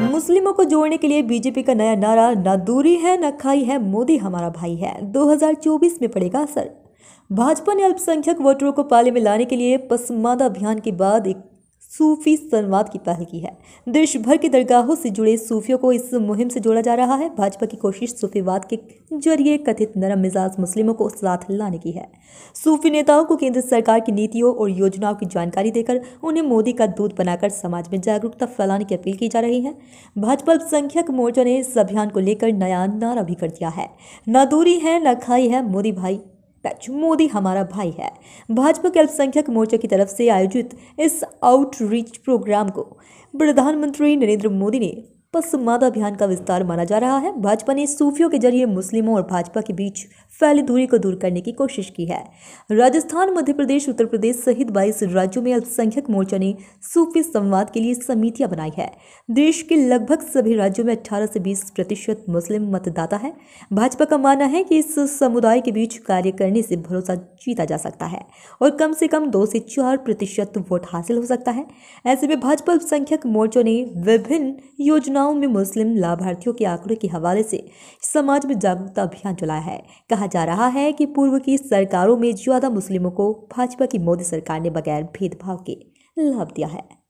मुस्लिमों को जोड़ने के लिए बीजेपी का नया नारा न दूरी है न खाई है मोदी हमारा भाई है 2024 में पड़ेगा असर भाजपा ने अल्पसंख्यक वोटरों को पाले में लाने के लिए पसमांदा अभियान के बाद एक सूफी संवाद की पहल की है देश भर के दरगाहों से जुड़े सूफियों को इस मुहिम से जोड़ा जा रहा है भाजपा की कोशिश सूफीवाद के जरिए कथित नरम मिजाज मुस्लिमों को साथ लाने की है सूफी नेताओं को केंद्र सरकार की नीतियों और योजनाओं की जानकारी देकर उन्हें मोदी का दूध बनाकर समाज में जागरूकता फैलाने की अपील की जा रही है भाजपा अल्पसंख्यक मोर्चा ने इस अभियान को लेकर नया नारा भी कर दिया है न दूरी है न खाई है मोदी भाई सच मोदी हमारा भाई है भाजपा के अल्पसंख्यक मोर्चा की तरफ से आयोजित इस आउटरीच प्रोग्राम को प्रधानमंत्री नरेंद्र मोदी ने पसमाद अभियान का विस्तार माना जा रहा है भाजपा ने सूफियों के जरिए मुस्लिमों और भाजपा के बीच फैली दूरी को दूर करने की कोशिश की है राजस्थान मध्य प्रदेश उत्तर प्रदेश सहित बाईस राज्यों में अल्पसंख्यक मोर्चा ने सूफी संवाद के लिए समितियां बनाई है देश के लगभग सभी राज्यों में 18 से 20 प्रतिशत मुस्लिम मतदाता है भाजपा का मानना है कि इस समुदाय के बीच कार्य करने से भरोसा जीता जा सकता है और कम से कम दो से चार प्रतिशत वोट हासिल हो सकता है ऐसे में भाजपा अल्पसंख्यक मोर्चों ने विभिन्न योजना चुनाव में मुस्लिम लाभार्थियों के आंकड़ों के हवाले से समाज में जागरूकता अभियान चलाया है कहा जा रहा है कि पूर्व की सरकारों में ज्यादा मुस्लिमों को भाजपा की मोदी सरकार ने बगैर भेदभाव के लाभ दिया है